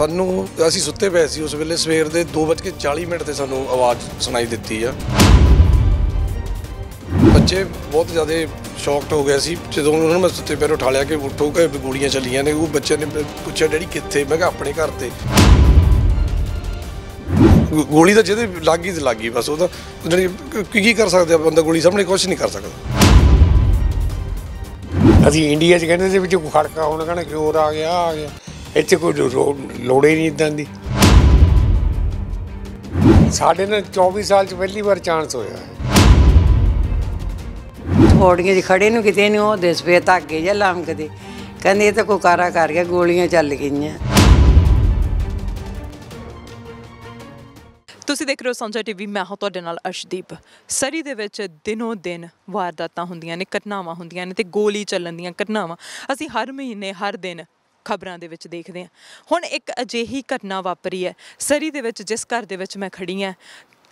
ਸਾਨੂੰ ਅਸੀਂ ਸੁੱਤੇ ਪਏ ਸੀ ਉਸ ਵੇਲੇ ਸਵੇਰ ਦੇ 2:40 ਮਿੰਟ ਤੇ ਸਾਨੂੰ ਆਵਾਜ਼ ਸੁਣਾਈ ਦਿੱਤੀ ਆ ਬੱਚੇ ਬਹੁਤ ਜ਼ਿਆਦਾ ਸ਼ੌਕਡ ਹੋ ਗਏ ਸੀ ਜਦੋਂ ਉਹਨਾਂ ਨੇ ਮੈਂ ਸੁੱਤੇ ਪੈਰ ਉਠਾ ਲਿਆ ਕਿ ਉੱਠੋ ਕਿ ਗੋਲੀਆਂ ਚੱਲੀਆਂ ਨੇ ਉਹ ਬੱਚੇ ਨੇ ਪੁੱਛਿਆ ਡੈਡੀ ਕਿੱਥੇ ਮੈਂ ਕਿਹਾ ਆਪਣੇ ਘਰ ਤੇ ਗੋਲੀ ਤਾਂ ਜਿਹਦੇ ਲੱਗੀ ਤੇ ਲੱਗੀ ਬਸ ਉਹ ਤਾਂ ਜਿਹੜੀ ਕੀ ਕੀ ਕਰ ਸਕਦੇ ਆ ਬੰਦਾ ਗੋਲੀ ਸਾਹਮਣੇ ਕੁਝ ਨਹੀਂ ਕਰ ਸਕਦਾ ਅਸੀਂ ਇੰਡੀਆ 'ਚ ਕਹਿੰਦੇ ਸੀ ਵਿੱਚ ਖੜਕਾ ਹੋਣ ਕਹਿੰਦੇ ਕਿਉਂ ਆ ਗਿਆ ਆ ਗਿਆ ਇੱਥੇ ਕੋਈ ਲੋੜ ਹੀ ਨਹੀਂ ਇਦਾਂ ਦੀ ਸਾਡੇ ਨਾਲ 24 ਸਾਲ ਚ ਪਹਿਲੀ ਵਾਰ ਚਾਂਸ ਹੋਇਆ ਹੈ ਥੋੜੀਆਂ ਜਿਹੀ ਖੜੇ ਨੂੰ ਕਿਤੇ ਨਹੀਂ ਉਹ ਦਿਸ ਪਏ ਧਾਗੇ ਜਾਂ ਲਾਮ ਕਦੇ ਕਹਿੰਦੇ ਇਹ ਤਾਂ ਕੋ ਕਾਰਾ ਕਰ ਗਿਆ ਗੋਲੀਆਂ ਚੱਲ ਗਈਆਂ ਤੁਸੀਂ ਦੇਖ ਰਹੇ ਹੋ ਸੰਜਾ ਟੀਵੀ ਮੈਂ ਹਾਂ ਤੁਹਾਡੇ ਨਾਲ ਅਰਸ਼ਦੀਪ ਸਰੀ ਦੇ ਵਿੱਚ ਦਿਨੋਂ ਦਿਨ ਵਾਰਦਾਤਾਂ ਹੁੰਦੀਆਂ ਨੇ ਘਟਨਾਵਾਂ ਹੁੰਦੀਆਂ ਨੇ ਤੇ ਗੋਲੀ ਚੱਲਣ ਦੀਆਂ ਘਟਨਾਵਾਂ ਅਸੀਂ ਹਰ ਮਹੀਨੇ ਹਰ ਦਿਨ ਖਬਰਾਂ ਦੇ ਵਿੱਚ ਦੇਖਦੇ ਹਾਂ ਹੁਣ ਇੱਕ ਅਜੇਹੀ ਘਟਨਾ ਵਾਪਰੀ ਹੈ ਸਰੀ ਦੇ ਵਿੱਚ ਜਿਸ ਘਰ ਦੇ ਵਿੱਚ ਮੈਂ ਖੜੀ ਹਾਂ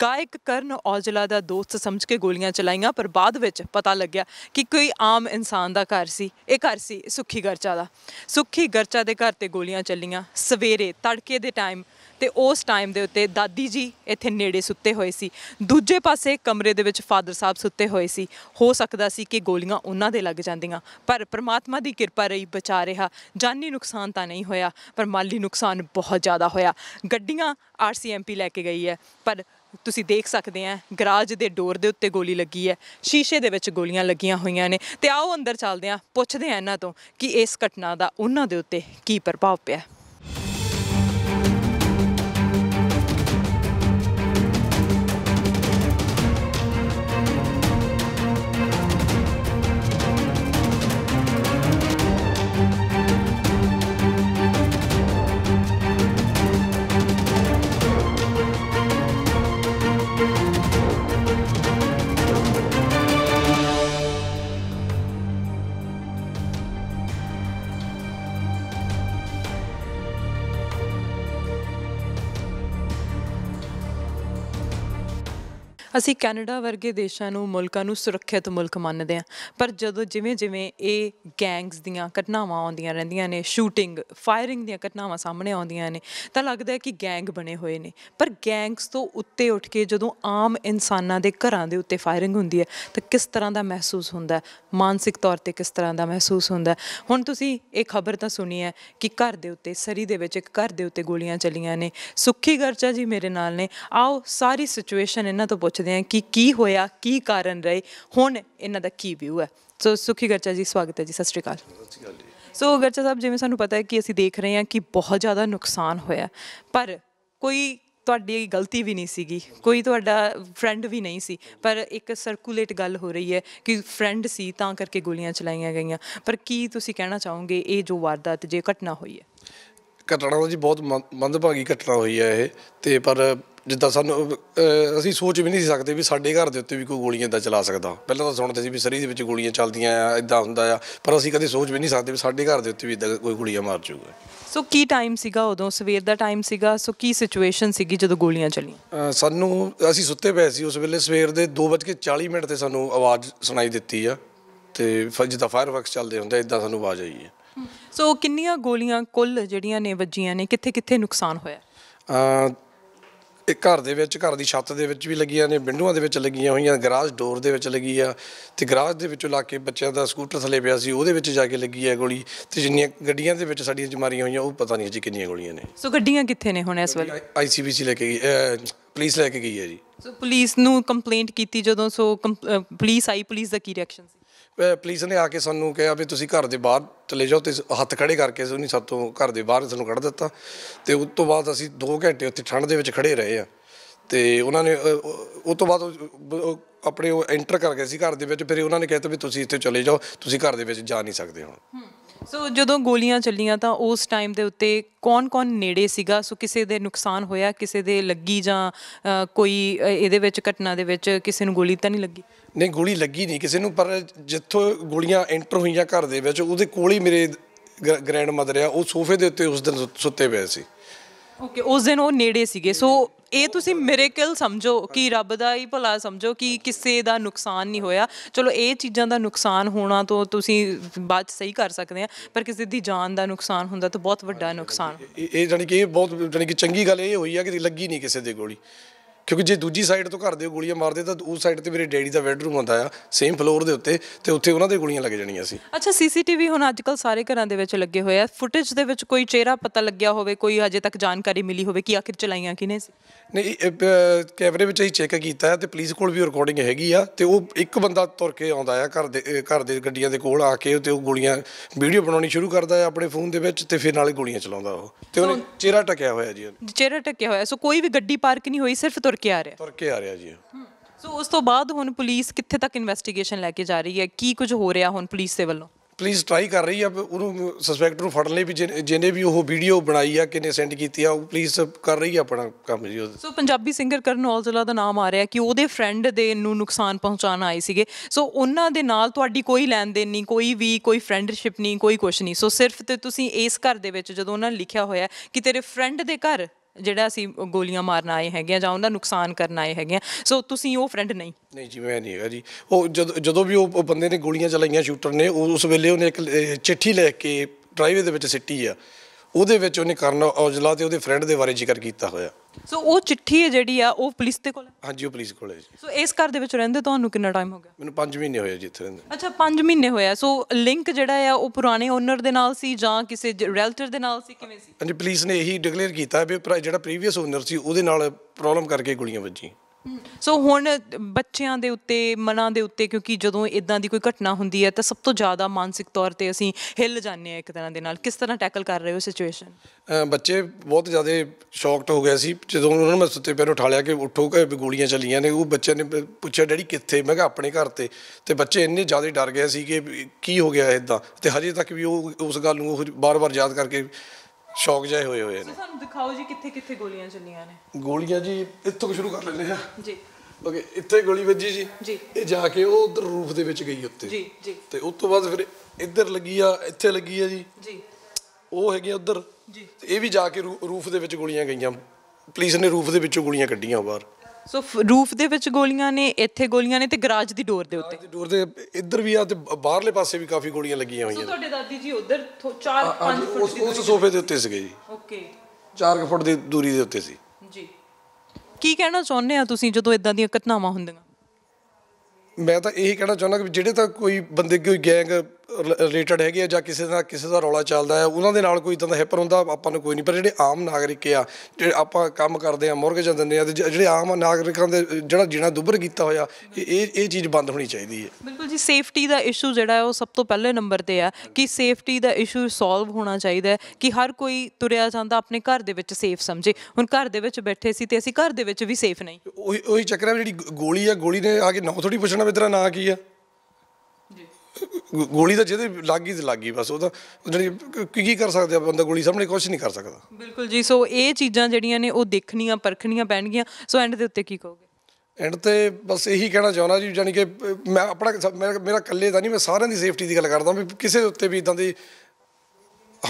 ਗਾਇਕ ਕਰਨ ਔਜਲਾ ਦਾ ਦੋਸਤ ਸਮਝ ਕੇ ਗੋਲੀਆਂ ਚਲਾਈਆਂ ਪਰ ਬਾਅਦ ਵਿੱਚ ਪਤਾ ਲੱਗਿਆ ਕਿ ਕੋਈ ਆਮ ਇਨਸਾਨ ਦਾ ਘਰ ਸੀ ਇਹ ਘਰ ਸੀ ਸੁਖੀ ਗਰਚਾ ਦਾ ਸੁਖੀ ਗਰਚਾ ਦੇ ਘਰ ਤੇ ਗੋਲੀਆਂ ਚੱਲੀਆਂ ਸਵੇਰੇ ਤੜਕੇ ਦੇ ਟਾਈਮ ਤੇ ਉਸ ਟਾਈਮ ਦੇ ਉੱਤੇ ਦਾਦੀ ਜੀ ਇੱਥੇ ਨੇੜੇ ਸੁੱਤੇ ਹੋਏ ਸੀ ਦੂਜੇ ਪਾਸੇ ਕਮਰੇ ਦੇ ਵਿੱਚ ਫਾਦਰ ਸਾਹਿਬ ਸੁੱਤੇ ਹੋਏ ਸੀ ਹੋ ਸਕਦਾ ਸੀ ਕਿ ਗੋਲੀਆਂ ਉਹਨਾਂ ਦੇ ਲੱਗ ਜਾਂਦੀਆਂ ਪਰ ਪ੍ਰਮਾਤਮਾ ਦੀ ਕਿਰਪਾ ਰਹੀ ਬਚਾ ਰਿਹਾ ਜਾਨੀ ਨੁਕਸਾਨ ਤਾਂ ਨਹੀਂ ਹੋਇਆ ਪਰ ਮਾਲੀ ਨੁਕਸਾਨ ਬਹੁਤ ਜ਼ਿਆਦਾ ਹੋਇਆ ਗੱਡੀਆਂ ਆਰਸੀਐਮਪੀ ਲੈ ਕੇ ਗਈ ਹੈ ਪਰ ਤੁਸੀਂ ਦੇਖ ਸਕਦੇ ਆ ਗਰਾਜ ਦੇ ਡੋਰ ਦੇ ਉੱਤੇ ਗੋਲੀ ਲੱਗੀ ਹੈ ਸ਼ੀਸ਼ੇ ਦੇ ਵਿੱਚ ਗੋਲੀਆਂ ਲੱਗੀਆਂ ਹੋਈਆਂ ਨੇ ਤੇ ਆਓ ਅੰਦਰ ਚੱਲਦੇ ਆ ਪੁੱਛਦੇ ਆ ਇਹਨਾਂ ਤੋਂ ਕਿ ਇਸ ਘਟਨਾ ਦਾ ਉਹਨਾਂ ਦੇ ਉੱਤੇ ਕੀ ਪ੍ਰਭਾਵ ਪਿਆ ਅਸੀਂ ਕੈਨੇਡਾ ਵਰਗੇ ਦੇਸ਼ਾਂ ਨੂੰ ਮੁਲਕਾਂ ਨੂੰ ਸੁਰੱਖਿਅਤ ਮੁਲਕ ਮੰਨਦੇ ਆਂ ਪਰ ਜਦੋਂ ਜਿਵੇਂ ਜਿਵੇਂ ਇਹ ਗੈਂਗਸ ਦੀਆਂ ਘਟਨਾਵਾਂ ਆਉਂਦੀਆਂ ਰਹਿੰਦੀਆਂ ਨੇ ਸ਼ੂਟਿੰਗ ਫਾਇਰਿੰਗ ਦੀਆਂ ਘਟਨਾਵਾਂ ਸਾਹਮਣੇ ਆਉਂਦੀਆਂ ਨੇ ਤਾਂ ਲੱਗਦਾ ਹੈ ਕਿ ਗੈਂਗ ਬਣੇ ਹੋਏ ਨੇ ਪਰ ਗੈਂਗਸ ਤੋਂ ਉੱਤੇ ਉੱਠ ਕੇ ਜਦੋਂ ਆਮ ਇਨਸਾਨਾਂ ਦੇ ਘਰਾਂ ਦੇ ਉੱਤੇ ਫਾਇਰਿੰਗ ਹੁੰਦੀ ਹੈ ਤਾਂ ਕਿਸ ਤਰ੍ਹਾਂ ਦਾ ਮਹਿਸੂਸ ਹੁੰਦਾ ਮਾਨਸਿਕ ਤੌਰ ਤੇ ਕਿਸ ਤਰ੍ਹਾਂ ਦਾ ਮਹਿਸੂਸ ਹੁੰਦਾ ਹੁਣ ਤੁਸੀਂ ਇਹ ਖਬਰ ਤਾਂ ਸੁਣੀ ਹੈ ਕਿ ਘਰ ਦੇ ਉੱਤੇ ਸਰੀ ਦੇ ਵਿੱਚ ਇੱਕ ਘਰ ਦੇ ਉੱਤੇ ਗੋਲੀਆਂ ਚੱਲੀਆਂ ਨੇ ਸੁੱਖੀ ਗਰਚਾ ਜੀ ਮੇਰੇ ਨਾਲ ਨੇ ਆਓ ਸਾਰੀ ਸਿਚੁਏਸ਼ਨ ਇਹਨਾਂ ਤੋਂ ਪੁੱਛ ਪੁੱਛਦੇ ਆ ਕਿ ਕੀ ਹੋਇਆ ਕੀ ਕਾਰਨ ਰਹੇ ਹੁਣ ਇਹਨਾਂ ਦਾ ਕੀ ਵਿਊ ਹੈ ਸੋ ਸੁਖੀ ਗਰਚਾ ਜੀ ਸਵਾਗਤ ਹੈ ਜੀ ਸਤਿ ਸ਼੍ਰੀ ਅਕਾਲ ਸੋ ਗਰਚਾ ਸਾਹਿਬ ਜਿਵੇਂ ਸਾਨੂੰ ਪਤਾ ਹੈ ਕਿ ਅਸੀਂ ਦੇਖ ਰਹੇ ਹਾਂ ਕਿ ਬਹੁਤ ਜ਼ਿਆਦਾ ਨੁਕਸਾਨ ਹੋਇਆ ਪਰ ਕੋਈ ਤੁਹਾਡੀ ਗਲਤੀ ਵੀ ਨਹੀਂ ਸੀਗੀ ਕੋਈ ਤੁਹਾਡਾ ਫਰੈਂਡ ਵੀ ਨਹੀਂ ਸੀ ਪਰ ਇੱਕ ਸਰਕੂਲੇਟ ਗੱਲ ਹੋ ਰਹੀ ਹੈ ਕਿ ਫਰੈਂਡ ਸੀ ਤਾਂ ਕਰਕੇ ਗੋਲੀਆਂ ਚਲਾਈਆਂ ਗਈਆਂ ਪਰ ਕੀ ਤੁਸੀਂ ਕਹਿਣਾ ਚਾਹੋਗੇ ਇਹ ਜੋ ਵਾਰਦਾਤ ਜੇ ਘਟਨਾ ਹੋਈ ਹੈ ਘਟਨਾ ਜੀ ਬਹੁਤ ਮੰਦਭਾਗੀ ਘਟਨਾ ਹੋਈ ਹੈ ਇਹ ਤੇ ਪਰ ਜਿੱਦਾਂ ਸਾਨੂੰ ਅਸੀਂ ਸੋਚ ਵੀ ਨਹੀਂ ਸੀ ਸਕਦੇ ਵੀ ਸਾਡੇ ਘਰ ਦੇ ਉੱਤੇ ਵੀ ਕੋਈ ਗੋਲੀਆਂ ਦਾ ਚਲਾ ਸਕਦਾ ਪਹਿਲਾਂ ਤਾਂ ਸੁਣਦੇ ਸੀ ਵੀ ਸਰੀ ਦੇ ਵਿੱਚ ਗੋਲੀਆਂ ਚੱਲਦੀਆਂ ਆ ਇਦਾਂ ਹੁੰਦਾ ਆ ਪਰ ਅਸੀਂ ਕਦੇ ਸੋਚ ਵੀ ਨਹੀਂ ਸਕਦੇ ਵੀ ਸਾਡੇ ਘਰ ਦੇ ਉੱਤੇ ਵੀ ਇਦਾਂ ਕੋਈ ਗੋਲੀਆਂ ਮਾਰ ਜਾਊਗਾ ਸੋ ਕੀ ਟਾਈਮ ਸੀਗਾ ਉਦੋਂ ਸਵੇਰ ਦਾ ਟਾਈਮ ਸੀਗਾ ਸੋ ਕੀ ਸਿਚੁਏਸ਼ਨ ਸੀਗੀ ਜਦੋਂ ਗੋਲੀਆਂ ਚੱਲੀਆਂ ਸਾਨੂੰ ਅਸੀਂ ਸੁੱਤੇ ਪਏ ਸੀ ਉਸ ਵੇਲੇ ਸਵੇਰ ਦੇ 2:40 ਮਿੰਟ ਤੇ ਸਾਨੂੰ ਆਵਾਜ਼ ਸੁਣਾਈ ਦਿੱਤੀ ਆ ਤੇ ਫਿਰ ਜਿੱਦਾਂ ਫਾਇਰ ਵਰਕਸ ਚੱਲਦੇ ਹੁੰਦੇ ਇਦਾਂ ਸਾਨੂੰ ਆਵਾਜ਼ ਆਈ ਹੈ ਸੋ ਕਿੰਨੀਆਂ ਗੋਲੀਆਂ ਕੁੱਲ ਜਿਹੜੀਆਂ ਨੇ ਵੱਜੀਆਂ ਨੇ ਕਿੱਥੇ ਕਿੱਥੇ ਨੁਕਸਾਨ ਹੋਇਆ ਅ, ਇੱਕ ਘਰ ਦੇ ਵਿੱਚ ਘਰ ਦੀ ਛੱਤ ਦੇ ਵਿੱਚ ਵੀ ਲੱਗੀਆਂ ਨੇ ਵਿੰਡੋਆਂ ਦੇ ਵਿੱਚ ਲੱਗੀਆਂ ਹੋਈਆਂ ਗਰਾਜ ਡੋਰ ਦੇ ਵਿੱਚ ਲੱਗੀ ਆ ਤੇ ਗਰਾਜ ਦੇ ਵਿੱਚੋਂ ਲਾ ਕੇ ਬੱਚਿਆਂ ਦਾ ਸਕੂਟਰ ਥੱਲੇ ਪਿਆ ਸੀ ਉਹਦੇ ਵਿੱਚ ਜਾ ਕੇ ਲੱਗੀ ਹੈ ਗੋਲੀ ਤੇ ਜਿੰਨੀਆਂ ਗੱਡੀਆਂ ਦੇ ਵਿੱਚ ਸਾਡੀਆਂ ਜਮਾਰੀਆਂ ਹੋਈਆਂ ਉਹ ਪਤਾ ਨਹੀਂ ਜੀ ਕਿੰਨੀਆਂ ਗੋਲੀਆਂ ਨੇ ਸੋ ਗੱਡੀਆਂ ਕਿੱਥੇ ਨੇ ਹੁਣ ਇਸ ਵੇਲੇ ਆਈਸੀਬੀਸੀ ਲੈ ਕੇ ਗਈ ਪੁਲਿਸ ਲੈ ਕੇ ਗਈ ਹੈ ਜੀ ਸੋ ਪੁਲਿਸ ਨੂੰ ਕੰਪਲੇਂਟ ਕੀਤੀ ਜਦੋਂ ਸੋ ਪੁਲਿਸ ਆਈ ਪੁਲਿਸ ਦਾ ਕੀ ਰਿਐਕਸ਼ਨ ਪੁਲਿਸ ਨੇ ਆ ਕੇ ਸਾਨੂੰ ਕਿਹਾ ਵੀ ਤੁਸੀਂ ਘਰ ਦੇ ਬਾਹਰ ਚਲੇ ਜਾਓ ਤੇ ਹੱਥ ਖੜੇ ਕਰਕੇ ਉਹਨੇ ਸਭ ਤੋਂ ਘਰ ਦੇ ਬਾਹਰ ਸਾਨੂੰ ਕੱਢ ਦਿੱਤਾ ਤੇ ਉਸ ਤੋਂ ਬਾਅਦ ਅਸੀਂ 2 ਘੰਟੇ ਉੱਥੇ ਠੰਡ ਦੇ ਵਿੱਚ ਖੜੇ ਰਹੇ ਆ ਤੇ ਉਹਨਾਂ ਨੇ ਉਸ ਤੋਂ ਬਾਅਦ ਆਪਣੇ ਉਹ ਐਂਟਰ ਕਰ ਗਏ ਸੀ ਘਰ ਦੇ ਵਿੱਚ ਫਿਰ ਉਹਨਾਂ ਨੇ ਕਹਿਤਾ ਵੀ ਤੁਸੀਂ ਇੱਥੇ ਚਲੇ ਜਾਓ ਤੁਸੀਂ ਘਰ ਦੇ ਵਿੱਚ ਜਾ ਨਹੀਂ ਸਕਦੇ ਹੁਣ ਸੋ ਜਦੋਂ ਗੋਲੀਆਂ ਚੱਲੀਆਂ ਤਾਂ ਉਸ ਟਾਈਮ ਦੇ ਉੱਤੇ ਕੌਣ-ਕੌਣ ਨੇੜੇ ਸੀਗਾ ਸੋ ਕਿਸੇ ਦੇ ਨੁਕਸਾਨ ਹੋਇਆ ਕਿਸੇ ਦੇ ਲੱਗੀ ਜਾਂ ਕੋਈ ਇਹਦੇ ਵਿੱਚ ਘਟਨਾ ਦੇ ਵਿੱਚ ਕਿਸੇ ਨੂੰ ਗੋਲੀ ਤਾਂ ਨਹੀਂ ਲੱਗੀ ਨਹੀਂ ਗੋਲੀ ਲੱਗੀ ਨਹੀਂ ਕਿਸੇ ਨੂੰ ਪਰ ਜਿੱਥੋਂ ਗੋਲੀਆਂ ਐਂਟਰ ਹੋਈਆਂ ਘਰ ਦੇ ਵਿੱਚ ਉਹਦੇ ਕੋਲ ਹੀ ਮੇਰੇ ਗ੍ਰੈਂਡ ਮਦਰ ਆ ਉਹ ਸੋਫੇ ਦੇ ਉੱਤੇ ਉਸ ਦਿਨ ਸੁੱਤੇ ਪਏ ਸੀ ਓਕੇ ਉਸ ਦਿਨ ਉਹ ਨੇੜੇ ਸੀਗੇ ਸੋ ਇਹ ਤੁਸੀਂ ਮਿਰੇਕਲ ਸਮਝੋ ਕਿ ਰੱਬ ਦਾ ਹੀ ਭਲਾ ਸਮਝੋ ਕਿ ਕਿਸੇ ਦਾ ਨੁਕਸਾਨ ਨਹੀਂ ਹੋਇਆ ਚਲੋ ਇਹ ਚੀਜ਼ਾਂ ਦਾ ਨੁਕਸਾਨ ਹੋਣਾ ਤੋਂ ਤੁਸੀਂ ਬਾਅਦ ਚ ਸਹੀ ਕਰ ਸਕਦੇ ਆ ਪਰ ਕਿਸੇ ਦੀ ਜਾਨ ਦਾ ਨੁਕਸਾਨ ਹੁੰਦਾ ਤਾਂ ਬਹੁਤ ਵੱਡਾ ਨੁਕਸਾਨ ਇਹ ਜਾਨੀ ਕਿ ਇਹ ਬਹੁਤ ਜਾਨੀ ਕਿ ਚੰਗੀ ਗੱਲ ਇਹ ਹੋਈ ਆ ਕਿ ਲੱਗੀ ਨਹੀਂ ਕਿਸੇ ਦੇ ਗੋਲੀ ਕਿਉਂਕਿ ਜੇ ਦੂਜੀ ਸਾਈਡ ਤੋਂ ਘਰ ਦੇ ਗੋਲੀਆਂ ਮਾਰਦੇ ਤਾਂ ਉਸ ਸਾਈਡ ਤੇ ਮੇਰੇ ਡੈਡੀ ਦਾ ਬੈੱਡਰੂਮ ਹੁੰਦਾ ਆ ਸੇਮ ਫਲੋਰ ਦੇ ਉੱਤੇ ਤੇ ਉੱਥੇ ਉਹਨਾਂ ਦੇ ਗੋਲੀਆਂ ਲੱਗ ਜਾਣੀਆਂ ਸੀ ਅੱਛਾ ਸੀਸੀਟੀਵੀ ਹੁਣ ਅੱਜਕੱਲ ਸਾਰੇ ਘਰਾਂ ਦੇ ਵਿੱਚ ਲੱਗੇ ਹੋਏ ਆ ਫੁਟੇਜ ਦੇ ਵਿੱਚ ਕੋਈ ਚਿਹਰਾ ਪਤਾ ਲੱਗਿਆ ਹੋਵੇ ਕੋਈ ਹਜੇ ਤੱਕ ਜਾਣਕਾਰੀ ਮਿਲੀ ਹੋਵੇ ਕਿ ਆਖਿਰ ਚਲਾਈਆਂ ਕਿਨੇ ਸੀ ਨਹੀਂ ਕੈਮਰੇ ਵਿੱਚ ਹੀ ਚੈੱਕ ਕੀਤਾ ਤੇ ਪੁਲਿਸ ਕੋਲ ਵੀ ਰਿਕਾਰਡਿੰਗ ਹੈਗੀ ਆ ਤੇ ਉਹ ਇੱਕ ਬੰਦਾ ਤੁਰ ਕੇ ਆਉਂਦਾ ਆ ਘਰ ਦੇ ਘਰ ਦੇ ਗੱਡੀਆਂ ਦੇ ਕੋਲ ਆ ਕੇ ਤੇ ਉਹ ਗੋਲੀਆਂ ਵੀਡੀਓ ਬਣਾਉਣੀ ਸ਼ੁਰੂ ਕਰਦਾ ਆ ਆਪਣੇ ਫੋਨ ਦੇ ਵਿੱਚ ਤੇ ਫਿਰ ਨਾਲੇ ਗੋਲੀਆਂ ਚਲਾਉਂਦਾ ਉਹ ਤੇ ਉਹਨੇ ਚਿਹਰਾ ਟਕਿਆ ਹੋਇਆ ਜੀ ਚਿਹਰਾ ਟਕਿਆ ਹੋਇਆ ਸੋ ਕੋਈ ਵੀ ਗੱਡੀ ਪਾਰਕ ਨਹੀਂ ਹੋਈ ਸਿਰਫ ਤੁਰ ਕੇ ਆ ਰਿਹਾ ਤੁਰ ਕੇ ਆ ਰਿਹਾ ਜੀ ਸੋ ਉਸ ਤੋਂ ਬਾਅਦ ਹੁਣ ਪੁਲਿਸ ਕਿੱਥੇ ਤੱਕ ਇਨਵੈਸਟੀਗੇਸ਼ਨ ਲੈ ਕੇ ਜਾ ਰਹੀ ਹੈ ਕੀ ਕੁਝ ਹੋ ਰਿਹਾ ਹੁਣ ਪੁਲਿਸ ਦੇ ਵੱਲੋਂ ਪੁਲਿਸ ਟਰਾਈ ਕਰ ਰਹੀ ਹੈ ਉਹਨੂੰ ਸਸਪੈਕਟ ਨੂੰ ਫੜਨ ਲਈ ਵੀ ਜਿਹਨੇ ਵੀ ਉਹ ਵੀਡੀਓ ਬਣਾਈ ਆ ਕਿਨੇ ਸੈਂਡ ਕੀਤੀ ਆ ਉਹ ਪੁਲਿਸ ਕਰ ਰਹੀ ਆ ਆਪਣਾ ਕੰਮ ਜੀ ਸੋ ਪੰਜਾਬੀ ਸਿੰਗਰ ਕਰਨ ਔਜਲਾ ਦਾ ਨਾਮ ਆ ਰਿਹਾ ਕਿ ਉਹਦੇ ਫਰੈਂਡ ਦੇ ਨੂੰ ਨੁਕਸਾਨ ਪਹੁੰਚਾਉਣ ਆਏ ਸੀਗੇ ਸੋ ਉਹਨਾਂ ਦੇ ਨਾਲ ਤੁਹਾਡੀ ਕੋਈ ਲੈਣ ਦੇਣ ਨਹੀਂ ਕੋਈ ਵੀ ਕੋਈ ਫਰੈਂਡਸ਼ਿਪ ਨਹੀਂ ਕੋਈ ਕੁਝ ਨਹੀਂ ਸੋ ਸਿਰਫ ਤੇ ਤੁਸੀਂ ਇਸ ਘਰ ਦੇ ਵਿੱਚ ਜਦੋਂ ਉਹਨਾਂ ਨੇ ਲਿਖਿਆ ਹੋਇਆ ਕਿ ਤੇਰੇ ਫਰੈਂਡ ਦੇ ਘਰ ਜਿਹੜਾ ਅਸੀਂ ਗੋਲੀਆਂ ਮਾਰਨ ਆਏ ਹੈਗੇ ਆ ਜਾਂ ਉਹਨਾਂ ਨੁਕਸਾਨ ਕਰਨ ਆਏ ਹੈਗੇ ਆ ਸੋ ਤੁਸੀਂ ਉਹ ਫਰੈਂਡ ਨਹੀਂ ਨਹੀਂ ਜੀ ਮੈਂ ਨਹੀਂ ਹੈਗਾ ਜੀ ਉਹ ਜਦੋਂ ਵੀ ਉਹ ਬੰਦੇ ਨੇ ਗੋਲੀਆਂ ਚਲਾਈਆਂ ਸ਼ੂਟਰ ਨੇ ਉਸ ਵੇਲੇ ਉਹਨੇ ਇੱਕ ਚਿੱਠੀ ਲੈ ਕੇ ਡਰਾਈਵੇ ਦੇ ਵਿੱਚ ਸਿੱਟੀ ਆ ਉਹਦੇ ਵਿੱਚ ਉਹਨੇ ਕਰਨ ਔਜਲਾ ਤੇ ਉਹਦੇ ਫਰੈਂਡ ਦੇ ਬਾਰੇ ਜ਼ਿਕਰ ਕੀਤਾ ਹੋਇਆ ਸੋ ਉਹ ਚਿੱਠੀ ਹੈ ਜਿਹੜੀ ਆ ਉਹ ਪੁਲਿਸ ਦੇ ਕੋਲ ਹੈ ਹਾਂਜੀ ਉਹ ਪੁਲਿਸ ਕੋਲ ਹੈ ਜੀ ਸੋ ਇਸ ਘਰ ਦੇ ਵਿੱਚ ਰਹਿੰਦੇ ਤੁਹਾਨੂੰ ਕਿੰਨਾ ਟਾਈਮ ਹੋ ਗਿਆ ਮੈਨੂੰ 5 ਮਹੀਨੇ ਹੋਏ ਜੀ ਇੱਥੇ ਰਹਿੰਦੇ ਅੱਛਾ 5 ਮਹੀਨੇ ਹੋਇਆ ਸੋ ਲਿੰਕ ਜਿਹੜਾ ਆ ਉਹ ਪੁਰਾਣੇ ਓਨਰ ਦੇ ਨਾਲ ਸੀ ਜਾਂ ਕਿਸੇ ਰੈਲਟਰ ਦੇ ਨਾਲ ਸੀ ਕਿਵੇਂ ਸੀ ਹਾਂਜੀ ਪੁਲਿਸ ਨੇ ਇਹੀ ਡਿਕਲੇਅਰ ਕੀਤਾ ਵੀ ਜਿਹੜਾ ਪ੍ਰੀਵੀਅਸ ਓਨਰ ਸੀ ਉਹਦੇ ਨਾਲ ਪ੍ਰੋਬਲਮ ਕਰਕੇ ਗੋਲੀਆਂ ਵੱਜੀਆਂ ਸੋ ਹੁਣ ਬੱਚਿਆਂ ਦੇ ਉੱਤੇ ਮਨਾਂ ਦੇ ਉੱਤੇ ਕਿਉਂਕਿ ਜਦੋਂ ਇਦਾਂ ਦੀ ਕੋਈ ਘਟਨਾ ਹੁੰਦੀ ਹੈ ਤਾਂ ਸਭ ਤੋਂ ਜ਼ਿਆਦਾ ਮਾਨਸਿਕ ਤੌਰ ਤੇ ਅਸੀਂ ਹਿੱਲ ਜਾਂਦੇ ਆ ਇੱਕ ਤਰ੍ਹਾਂ ਦੇ ਨਾਲ ਕਿਸ ਤਰ੍ਹਾਂ ਟੈਕਲ ਕਰ ਰਹੇ ਹੋ ਸਿਚੁਏਸ਼ਨ ਬੱਚੇ ਬਹੁਤ ਜ਼ਿਆਦਾ ਸ਼ੌਕਡ ਹੋ ਗਏ ਸੀ ਜਦੋਂ ਉਹਨਾਂ ਨੂੰ ਮੈਂ ਪੈਰ ਉਠਾ ਲਿਆ ਕਿ ਉੱਠੋ ਕਿ ਗੋਲੀਆਂ ਚੱਲੀਆਂ ਨੇ ਉਹ ਬੱਚੇ ਨੇ ਪੁੱਛਿਆ ਡੈਡੀ ਕਿੱਥੇ ਮੈਂ ਕਿਹਾ ਆਪਣੇ ਘਰ ਤੇ ਤੇ ਬੱਚੇ ਇੰਨੇ ਜ਼ਿਆਦਾ ਡਰ ਗਏ ਸੀ ਕਿ ਕੀ ਹੋ ਗਿਆ ਇਦਾਂ ਤੇ ਹਜੇ ਤੱਕ ਵੀ ਉਹ ਉਸ ਗੱਲ ਨੂੰ ਉਹ ਬਾਰ-ਬਾਰ ਯਾਦ ਕਰਕੇ ਸ਼ੌਕ ਜਾਇ ਹੋਏ ਹੋਏ ਨੇ ਸਾਨੂੰ ਦਿਖਾਓ ਜੀ ਕਿੱਥੇ ਕਿੱਥੇ ਗੋਲੀਆਂ ਚੱਲੀਆਂ ਨੇ ਗੋਲੀਆਂ ਜੀ ਇੱਥੋਂ ਸ਼ੁਰੂ ਕਰ ਲੈਂਦੇ ਆ ਜੀ ਓਕੇ ਇੱਥੇ ਗੋਲੀ ਵੱਜੀ ਜੀ ਜੀ ਇਹ ਜਾ ਕੇ ਉਹ ਉਧਰ ਰੂਫ ਦੇ ਵਿੱਚ ਗਈ ਉੱਤੇ ਜੀ ਜੀ ਤੇ ਉਸ ਤੋਂ ਬਾਅਦ ਫਿਰ ਇੱਧਰ ਲੱਗੀ ਆ ਇੱਥੇ ਲੱਗੀ ਆ ਜੀ ਜੀ ਉਹ ਹੈਗੇ ਉਧਰ ਜੀ ਇਹ ਵੀ ਜਾ ਕੇ ਰੂਫ ਦੇ ਵਿੱਚ ਗੋਲੀਆਂ ਗਈਆਂ ਪੁਲਿਸ ਨੇ ਰੂਫ ਦੇ ਵਿੱਚੋਂ ਗੋਲੀਆਂ ਕੱਢੀਆਂ ਬਾਹਰ ਸੋ ਰੂਫ ਦੇ ਵਿੱਚ ਗੋਲੀਆਂ ਨੇ ਇੱਥੇ ਗੋਲੀਆਂ ਨੇ ਤੇ ਗਰਾਜ ਦੀ ਡੋਰ ਦੇ ਉੱਤੇ ਡੋਰ ਦੇ ਇੱਧਰ ਵੀ ਆ ਤੇ ਬਾਹਰਲੇ ਪਾਸੇ ਵੀ ਕਾਫੀ ਗੋਲੀਆਂ ਲੱਗੀਆਂ ਹੋਈਆਂ ਸੋ ਤੁਹਾਡੇ ਦਾਦੀ ਜੀ ਉਧਰ 4 5 ਫੁੱਟ ਉਸ ਸੋਫੇ ਦੇ ਉੱਤੇ ਸੀਗੇ ਜੀ ਓਕੇ 4 ਫੁੱਟ ਦੀ ਦੂਰੀ ਦੇ ਉੱਤੇ ਸੀ ਜੀ ਕੀ ਕਹਿਣਾ ਚਾਹੁੰਦੇ ਆ ਤੁਸੀਂ ਜਦੋਂ ਇਦਾਂ ਦੀਆਂ ਘਟਨਾਵਾਂ ਹੁੰਦੀਆਂ ਮੈਂ ਤਾਂ ਇਹੀ ਕਹਿਣਾ ਚਾਹੁੰਦਾ ਕਿ ਜਿਹੜੇ ਤਾਂ ਕੋਈ ਬੰਦੇ ਕੋਈ ਗੈਂਗ ਰਿਲੇਟਡ ਹੈਗੇ ਆ ਜਾਂ ਕਿਸੇ ਦਾ ਕਿਸੇ ਦਾ ਰੌਲਾ ਚੱਲਦਾ ਹੈ ਉਹਨਾਂ ਦੇ ਨਾਲ ਕੋਈ ਇਦਾਂ ਦਾ ਹਿੱਪਰ ਹੁੰਦਾ ਆਪਾਂ ਨੂੰ ਕੋਈ ਨਹੀਂ ਪਰ ਜਿਹੜੇ ਆਮ ਨਾਗਰਿਕ ਆ ਜਿਹੜੇ ਆਪਾਂ ਕੰਮ ਕਰਦੇ ਆ ਮੁਰਗਜਾਂ ਦਿੰਦੇ ਆ ਤੇ ਜਿਹੜੇ ਆਮ ਨਾਗਰਿਕਾਂ ਦੇ ਜਿਹੜਾ ਜਿਹੜਾ ਦੁੱਬਰ ਕੀਤਾ ਹੋਇਆ ਇਹ ਇਹ ਚੀਜ਼ ਬੰਦ ਹੋਣੀ ਚਾਹੀਦੀ ਹੈ ਬਿਲਕੁਲ ਜੀ ਸੇਫਟੀ ਦਾ ਇਸ਼ੂ ਜਿਹੜਾ ਉਹ ਸਭ ਤੋਂ ਪਹਿਲੇ ਨੰਬਰ ਤੇ ਆ ਕਿ ਸੇਫਟੀ ਦਾ ਇਸ਼ੂ ਸੋਲਵ ਹੋਣਾ ਚਾਹੀਦਾ ਹੈ ਕਿ ਹਰ ਕੋਈ ਤੁਰਿਆ ਜਾਂਦਾ ਆਪਣੇ ਘਰ ਦੇ ਵਿੱਚ ਸੇਫ ਸਮਝੇ ਹੁਣ ਘਰ ਦੇ ਵਿੱਚ ਬੈਠੇ ਸੀ ਤੇ ਅਸੀਂ ਘਰ ਦੇ ਵਿੱਚ ਵੀ ਸੇਫ ਨਹੀਂ ਉਹੀ ਉਹੀ ਚੱਕਰ ਹੈ ਜਿਹੜੀ ਗੋਲੀ ਆ ਗੋਲੀ ਨੇ ਆ ਕੇ ਨੌ ਥੋੜੀ ਪੁੱਛਣਾ ਵੀ ਤੇਰਾ ਨਾਂ ਕੀ ਆ ਗੋਲੀ ਤਾਂ ਜਿਹਦੇ ਲੱਗ ਗਈ ਤੇ ਲੱਗ ਗਈ ਬਸ ਉਹ ਤਾਂ ਜਿਹੜੀ ਕੀ ਕੀ ਕਰ ਸਕਦੇ ਆ ਬੰਦਾ ਗੋਲੀ ਸਾਹਮਣੇ ਕੁਝ ਨਹੀਂ ਕਰ ਸਕਦਾ ਬਿਲਕੁਲ ਜੀ ਸੋ ਇਹ ਚੀਜ਼ਾਂ ਜਿਹੜੀਆਂ ਨੇ ਉਹ ਦੇਖਣੀਆਂ ਪਰਖਣੀਆਂ ਪੈਣਗੀਆਂ ਸੋ ਐਂਡ ਦੇ ਉੱਤੇ ਕੀ ਕਹੋਗੇ ਐਂਡ ਤੇ ਬਸ ਇਹੀ ਕਹਿਣਾ ਚਾਹੁੰਦਾ ਜੀ ਯਾਨੀ ਕਿ ਮੈਂ ਆਪਣਾ ਮੇਰਾ ਇਕੱਲੇ ਦਾ ਨਹੀਂ ਮੈਂ ਸਾਰਿਆਂ ਦੀ ਸੇਫਟੀ ਦੀ ਗੱਲ ਕਰਦਾ ਵੀ ਕਿਸੇ ਦੇ ਉੱਤੇ ਵੀ ਇਦਾਂ ਦੀ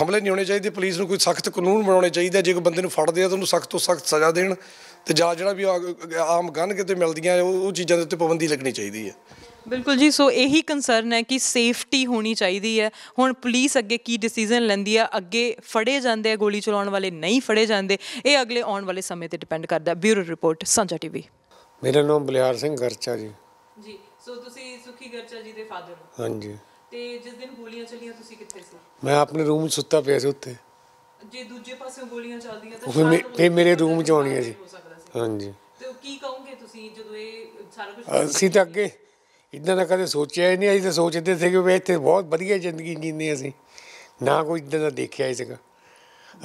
ਹਮਲੇ ਨਹੀਂ ਹੋਣੇ ਚਾਹੀਦੇ ਪੁਲਿਸ ਨੂੰ ਕੋਈ ਸਖਤ ਕਾਨੂੰਨ ਬਣਾਉਣੇ ਚਾਹੀਦੇ ਜੇ ਕੋਈ ਬੰਦੇ ਨੂੰ ਫੜਦੇ ਆ ਤਾਂ ਉਹਨੂੰ ਸਖਤ ਤੋਂ ਸਖਤ ਸਜ਼ਾ ਦੇਣ ਤੇ ਜਾਂ ਜਿਹੜਾ ਵੀ ਆਮ ਗਨ ਕਿਤੇ ਮਿਲਦੀਆਂ ਉਹ ਚੀਜ਼ਾਂ ਦੇ ਉੱਤੇ ਪਾਬੰਦੀ ਲੱਗਣੀ ਚਾਹੀਦੀ ਹੈ ਬਿਲਕੁਲ ਜੀ ਸੋ ਇਹੀ ਕੰਸਰਨ ਹੈ ਕਿ ਸੇਫਟੀ ਹੋਣੀ ਚਾਹੀਦੀ ਹੈ ਹੁਣ ਪੁਲਿਸ ਅੱਗੇ ਕੀ ਡਿਸੀਜਨ ਲੈਂਦੀ ਆ ਅੱਗੇ ਫੜੇ ਜਾਂਦੇ ਆ ਗੋਲੀ ਚਲਾਉਣ ਵਾਲੇ ਨਹੀਂ ਫੜੇ ਜਾਂਦੇ ਇਹ ਅਗਲੇ ਆਉਣ ਵਾਲੇ ਸਮੇਂ ਤੇ ਡਿਪੈਂਡ ਕਰਦਾ ਬਿਊਰੋ ਰਿਪੋਰਟ ਸੰਜਾ ਟੀਵੀ ਮੇਰਾ ਨਾਮ ਬਲਿਆਰ ਸਿੰਘ ਗਰਚਾ ਜੀ ਜੀ ਸੋ ਤੁਸੀਂ ਸੁਖੀ ਗਰਚਾ ਜੀ ਦੇ ਫਾਦਰ ਹੋ ਹਾਂਜੀ ਤੇ ਜਿਸ ਦਿਨ ਗੋਲੀਆਂ ਚੱਲੀਆਂ ਤੁਸੀਂ ਕਿੱਥੇ ਸੀ ਮੈਂ ਆਪਣੇ ਰੂਮ ਵਿੱਚ ਸੁੱਤਾ ਪਿਆ ਸੀ ਉੱਤੇ ਜੇ ਦੂਜੇ ਪਾਸੇ ਗੋਲੀਆਂ ਚੱਲਦੀਆਂ ਤਾਂ ਫਿਰ ਮੇਰੇ ਰੂਮ 'ਚ ਆਉਣੀਆਂ ਸੀ ਹਾਂਜੀ ਤੇ ਕੀ ਕਹੋਗੇ ਤੁਸੀਂ ਜਦੋਂ ਇਹ ਸਾਰਾ ਕੁਝ ਅਸੀਂ ਤਾਂ ਅੱਗੇ ਇਦਾਂ ਦਾ ਕਦੇ ਸੋਚਿਆ ਹੀ ਨਹੀਂ ਅਸੀਂ ਤਾਂ ਸੋਚਦੇ ਸੀ ਕਿ ਵੀ ਇੱਥੇ ਬਹੁਤ ਵਧੀਆ ਜ਼ਿੰਦਗੀ ਜੀਂਦੇ ਅਸੀਂ ਨਾ ਕੋਈ ਇਦਾਂ ਦਾ ਦੇਖਿਆ ਹੀ ਸੀਗਾ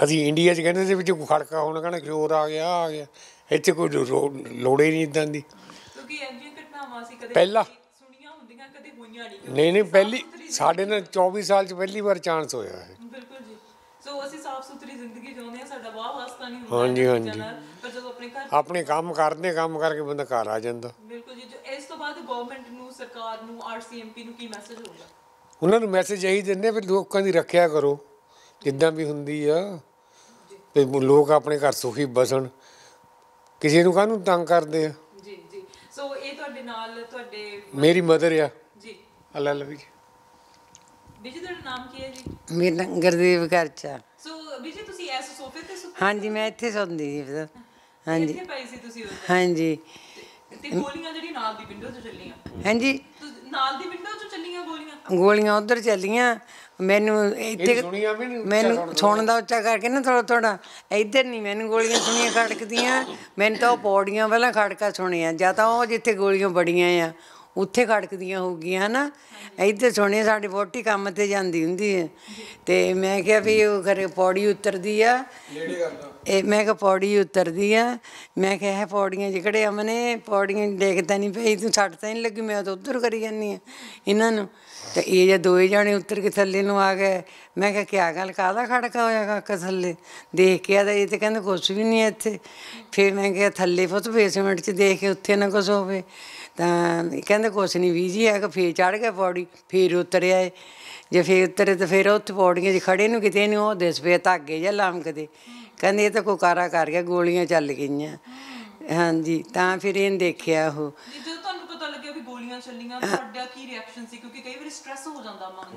ਅਸੀਂ ਇੰਡੀਆ 'ਚ ਕਹਿੰਦੇ ਸੀ ਵਿੱਚ ਕੋਈ ਖੜਕਾ ਹੋਣਾ ਕਹਿੰਦੇ ਜ਼ੋਰ ਆ ਗਿਆ ਆ ਗਿਆ ਇੱਥੇ ਕੋਈ ਲੋੜੇ ਨਹੀਂ ਇਦਾਂ ਦੀ ਕਿਉਂਕਿ ਇੰਜੀ ਘਟਨਾਵਾਂ ਸੀ ਕਦੇ ਪਹਿਲਾਂ ਸੁਣੀਆਂ ਹੁੰਦੀਆਂ ਕਦੇ ਹੋਈਆਂ ਨਹੀਂ ਨਹੀਂ ਨਹੀਂ ਪਹਿਲੀ ਸਾਡੇ ਨਾਲ 24 ਸਾਲ 'ਚ ਪਹਿਲੀ ਵਾਰ ਚਾਂਸ ਹੋਇਆ ਹੈ ਬਿਲਕੁਲ ਜੀ ਸੋ ਅਸੀਂ ਸਾਫ ਸੁਥਰੀ ਜ਼ਿੰਦਗੀ ਜਿਉਂਦੇ ਆ ਸਾਡਾ ਵਾਹ ਵਾਸਤਾ ਨਹੀਂ ਹੁੰਦਾ ਹਾਂਜੀ ਹਾਂਜੀ ਪਰ ਜਦੋਂ ਆਪਣੇ ਘਰ ਆਪਣੇ ਕੰਮ ਕਰਦੇ ਕੰਮ ਕਰਕੇ ਬੰਦਾ ਘਰ ਆ ਜਾਂਦਾ ਬਿਲਕੁਲ ਜੀ ਜੋ ਇਸ ਤੋਂ ਬਾਅਦ ਗਵਰਨਮੈਂਟ ਨੂੰ ਸਰਕਾਰ ਨੂੰ ਆਰਸੀਐਮਪੀ ਨੂੰ ਕੀ ਮੈਸੇਜ ਹੋਊਗਾ ਉਹਨਾਂ ਨੂੰ ਮੈਸੇਜ ਇਹੀ ਦਿੰਦੇ ਵੀ ਲੋਕਾਂ ਦੀ ਰੱਖਿਆ ਕਰੋ ਜਿੱਦਾਂ ਵੀ ਹੁੰਦੀ ਆ ਤੇ ਲੋਕ ਆਪਣੇ ਘਰ ਸੁਖੀ ਬਸਣ ਕਿਸੇ ਨੂੰ ਕਾਹਨੂੰ ਤੰਗ ਕਰਦੇ ਆ ਜੀ ਜੀ ਸੋ ਇਹ ਤੁਹਾਡੇ ਨਾਲ ਤੁਹਾਡੇ ਮੇਰੀ ਮਦਰ ਆ ਜੀ ਅੱਲਾ ਲਵੀ ਜੀ ਤੁਹਾਡਾ ਨਾਮ ਕੀ ਹੈ ਜੀ ਮੇਰਾ ਨਾਮ ਗਰਦੇਵ ਕਰਚਾ ਸੋ ਜੀ ਤੁਸੀਂ ਐਸ ਸੋਫੇ ਤੇ ਸੁੱਤੇ ਹਾਂਜੀ ਮੈਂ ਇੱਥੇ ਸੌਂਦੀ ਸੀ ਹਾਂਜੀ ਇੱਥੇ ਪਈ ਸੀ ਤੁਸੀਂ ਹਾਂਜੀ ਤੇ ਗੋਲੀਆਂ ਜਿਹੜੀ ਨਾਲ ਦੀ ਵਿੰਡੋ 'ਚ ਚੱਲੀਆਂ ਹਾਂਜੀ ਨਾਲ ਦੀ ਵਿੰਡੋ 'ਚ ਚੱਲੀਆਂ ਗੋਲੀਆਂ ਗੋਲੀਆਂ ਉਧਰ ਚੱਲੀਆਂ ਮੈਨੂੰ ਇੱਥੇ ਮੈਨੂੰ ਸੁਣਨ ਦਾ ਉੱਚਾ ਕਰਕੇ ਨਾ ਥੋੜਾ ਥੋੜਾ ਇੱਧਰ ਨਹੀਂ ਮੈਨੂੰ ਗੋਲੀਆਂ ਸੁਣੀਆਂ ਖੜਕਦੀਆਂ ਮੈਨੂੰ ਤਾਂ ਉਹ ਪੌੜੀਆਂ ਪਹਿਲਾਂ ਖੜਕਾ ਸੁਣਿਆ ਜਾਂ ਤਾਂ ਉਹ ਜਿੱਥੇ ਗੋਲੀਆਂ ਬੜੀਆਂ ਆ ਉੱਥੇ ਖੜਕਦੀਆਂ ਗਈਆਂ ਨਾ ਇੱਥੇ ਸੋਣੇ ਸਾਡੇ ਵੋਟੀ ਕੰਮ ਤੇ ਜਾਂਦੀ ਹੁੰਦੀ ਹੈ ਤੇ ਮੈਂ ਕਿਹਾ ਵੀ ਉਹ ਘਰੇ ਪੌੜੀ ਉਤਰਦੀ ਆ ਇਹ ਮੈਂ ਕਿਹਾ ਪੌੜੀ ਉਤਰਦੀ ਆ ਮੈਂ ਕਿਹਾ ਇਹ ਪੌੜੀਆਂ ਜਿਹੜੇ ਅਮਨੇ ਪੌੜੀਆਂ ਦੇਖਦਾ ਨਹੀਂ ਪਈ ਤੂੰ ਛੱਡ ਤਾਂ ਨਹੀਂ ਲੱਗੀ ਮੈਂ ਤਾਂ ਉੱਧਰ ਕਰੀ ਜਾਂਦੀ ਆ ਇਹਨਾਂ ਨੂੰ ਤੇ ਇਹ ਜੇ ਦੋਏ ਜਾਣੇ ਉੱਤਰ ਕੇ ਥੱਲੇ ਨੂੰ ਆ ਗਏ ਮੈਂ ਕਿਹਾ ਕਿਆ ਗੱਲ ਕਾਹਦਾ ਖੜਕਾ ਹੋਇਆ ਕਾਕਾ ਥੱਲੇ ਦੇਖ ਕੇ ਆਦਾ ਇਹ ਤੇ ਕਹਿੰਦੇ ਕੁਝ ਵੀ ਨਹੀਂ ਇੱਥੇ ਫਿਰ ਮੈਂ ਕਿਹਾ ਥੱਲੇ ਫੋਟ ਬੇਸਮੈਂਟ 'ਚ ਦੇਖ ਕੇ ਉੱਥੇ ਨਾ ਕੁਝ ਹੋਵੇ ਤਾਂ ਕਹਿੰਦੇ ਕੁਛ ਨਹੀਂ ਵੀ ਜੀ ਹੈ ਕਿ ਫੇਰ ਚੜ ਗਿਆ ਪੌੜੀ ਫੇਰ ਉਤਰਿਆ ਜੇ ਫੇਰ ਉਤਰੇ ਤਾਂ ਫੇਰ ਉੱਥੇ ਪੌੜੀਆਂ 'ਚ ਖੜੇ ਨੂੰ ਕਿਤੇ ਨਹੀਂ ਉਹ ਦਿਸ ਪਏ ਧਾਗੇ ਜਾਂ ਲਾਮਕਦੇ ਕਹਿੰਦੇ ਇਹ ਤਾਂ ਕਾਰਾ ਕਰ ਗਿਆ ਗੋਲੀਆਂ ਚੱਲ ਗਈਆਂ ਹਾਂਜੀ ਤਾਂ ਫਿਰ ਇਹਨ ਦੇਖਿਆ ਉਹ ਤੁਹਾਨੂੰ ਪਤਾ ਲੱਗਿਆ ਵੀ ਗੋਲੀਆਂ ਚੱਲੀਆਂ ਕੀ ਰਿਐਕਸ਼ਨ ਸੀ ਕਿਉਂਕਿ ਕਈ ਵਾਰ